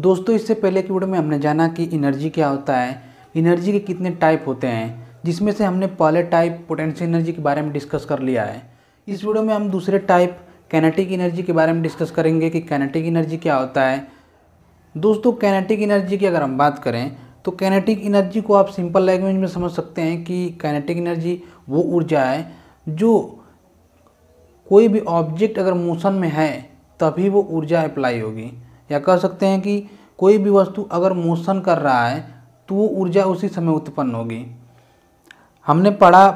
दोस्तों इससे पहले की वीडियो में हमने जाना कि एनर्जी क्या होता है एनर्जी के कितने टाइप होते हैं जिसमें से हमने पहले टाइप पोटेंशियल एनर्जी के बारे में डिस्कस कर लिया है इस वीडियो में हम दूसरे टाइप कैनेटिक एनर्जी के बारे में डिस्कस करेंगे कि कैनेटिक एनर्जी क्या होता है दोस्तों कैनेटिक एनर्जी की अगर हम बात करें तो कैनेटिक एनर्जी को आप सिंपल लैंग्वेज में समझ सकते हैं कि कैनेटिक एनर्जी वो ऊर्जा है जो कोई भी ऑब्जेक्ट अगर मोशन में है तभी वो ऊर्जा अप्लाई होगी या कह सकते हैं कि कोई भी वस्तु अगर मोशन कर रहा है तो वो ऊर्जा उसी समय उत्पन्न होगी हमने पढ़ा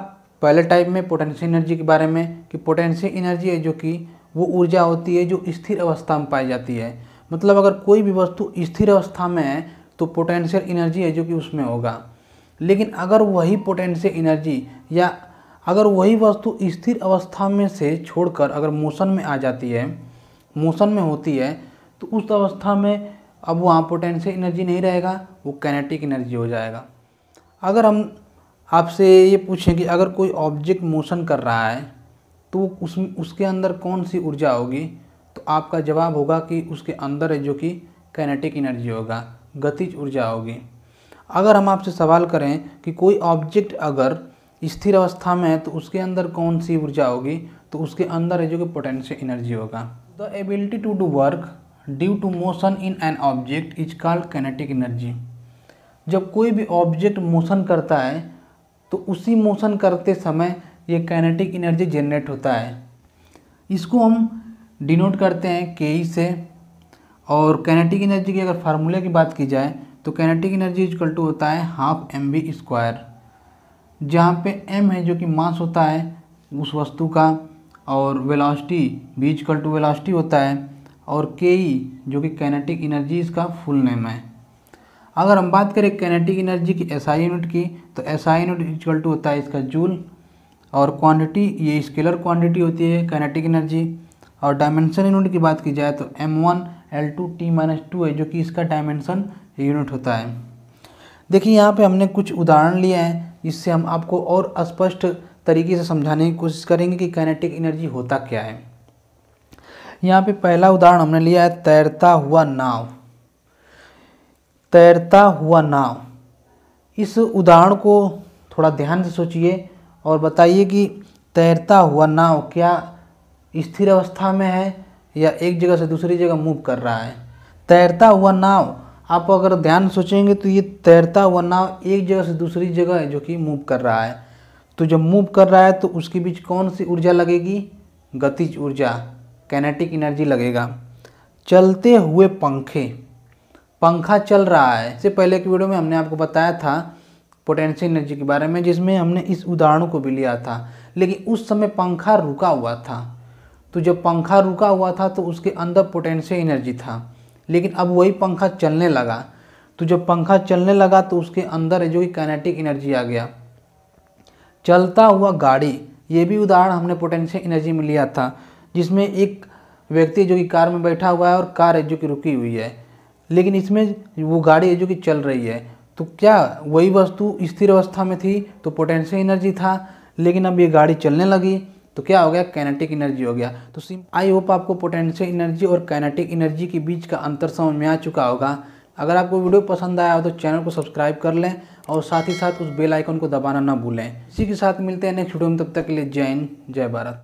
पहले टाइप में पोटेंशियल एनर्जी के बारे में कि पोटेंशियल एनर्जी है जो कि वो ऊर्जा होती है जो स्थिर अवस्था में पाई जाती है मतलब अगर कोई भी वस्तु स्थिर अवस्था में है तो पोटेंशियल एनर्जी है जो कि उसमें होगा लेकिन अगर वही पोटेंशियल एनर्जी या अगर वही वस्तु स्थिर अवस्था में से छोड़कर अगर मोशन में आ जाती है मोशन में होती है तो उस अवस्था में अब वहाँ पोटेंशियल एनर्जी नहीं रहेगा वो कैनेटिक एनर्जी हो जाएगा अगर हम आपसे ये पूछें कि अगर कोई ऑब्जेक्ट मोशन कर रहा है तो उस उसके अंदर कौन सी ऊर्जा होगी तो आपका जवाब होगा कि उसके अंदर है जो कि कैनेटिक एनर्जी होगा गतिज ऊर्जा होगी अगर हम आपसे सवाल करें कि कोई ऑब्जेक्ट अगर स्थिर अवस्था में है तो उसके अंदर कौन सी ऊर्जा होगी तो उसके अंदर है जो कि पोटेंशियल एनर्जी होगा the ability to do work due to motion in an object is called kinetic energy जब कोई भी ऑब्जेक्ट मोशन करता है तो उसी मोशन करते समय ये कैनेटिक एनर्जी जनरेट होता है इसको हम डिनोट करते हैं के ई से और कैनेटिक एनर्जी की अगर फार्मूले की बात की जाए तो कैनेटिक एनर्जी इजकल टू होता है हाफ एम बी स्क्वायर जहाँ पे एम है जो कि मास होता है उस वस्तु का और velocity V is equal to velocity होता है और के ई e, जो कि कैनेटिक एनर्जी इसका फुल नेम है अगर हम बात करें कैनेटिक एनर्जी की एस आई यूनिट की तो S I unit equal to होता है इसका जूल और क्वांटिटी ये स्केलर क्वांटिटी होती है कैनेटिक एनर्जी और डायमेंशन यूनिट की बात की जाए तो M one L two T minus two है जो कि इसका डायमेंशन यूनिट होता है देखिए यहाँ पे हमने कुछ उदाहरण लिए हैं इससे हम आपको और स्पष्ट तरीके से समझाने की कोशिश करेंगे कि कैनेटिक एनर्जी होता क्या है यहाँ पे पहला उदाहरण हमने लिया है तैरता हुआ नाव तैरता हुआ नाव इस उदाहरण को थोड़ा ध्यान से सोचिए और बताइए कि तैरता हुआ नाव क्या स्थिर अवस्था में है या एक जगह से दूसरी जगह मूव कर रहा है तैरता हुआ नाव आप अगर ध्यान सोचेंगे तो ये तैरता हुआ नाव एक जगह से दूसरी जगह है जो कि मूव कर रहा है तो जब मूव कर रहा है तो उसके बीच कौन सी ऊर्जा लगेगी गतिज ऊर्जा कैनेटिक एनर्जी लगेगा चलते हुए पंखे पंखा चल रहा है इससे पहले की वीडियो में हमने आपको बताया था पोटेंशियल एनर्जी के बारे में जिसमें हमने इस उदाहरण को भी लिया था लेकिन उस समय पंखा रुका हुआ था तो जब पंखा रुका हुआ था तो उसके अंदर पोटेंशियल एनर्जी था लेकिन अब वही पंखा चलने लगा तो जब पंखा चलने लगा तो उसके अंदर जो कि कैनेटिक एनर्जी आ गया चलता हुआ गाड़ी ये भी उदाहरण हमने पोटेंशियल एनर्जी में लिया था जिसमें एक व्यक्ति जो कि कार में बैठा हुआ है और कार है जो कि रुकी हुई है लेकिन इसमें वो गाड़ी है जो कि चल रही है तो क्या वही वस्तु स्थिर अवस्था में थी तो पोटेंशियल एनर्जी था लेकिन अब ये गाड़ी चलने लगी तो क्या हो गया कैनेटिक एनर्जी हो गया तो सिम आई होप आपको पोटेंशियल एनर्जी और कैनेटिक एनर्जी के बीच का अंतर समझ में आ चुका होगा अगर आपको वीडियो पसंद आया हो तो चैनल को सब्सक्राइब कर लें और साथ ही साथ उस बेल आइकन को दबाना ना भूलें इसी के साथ मिलते हैं नेक्स्ट वीडियो में तब तक के लिए जय हिंद जय भारत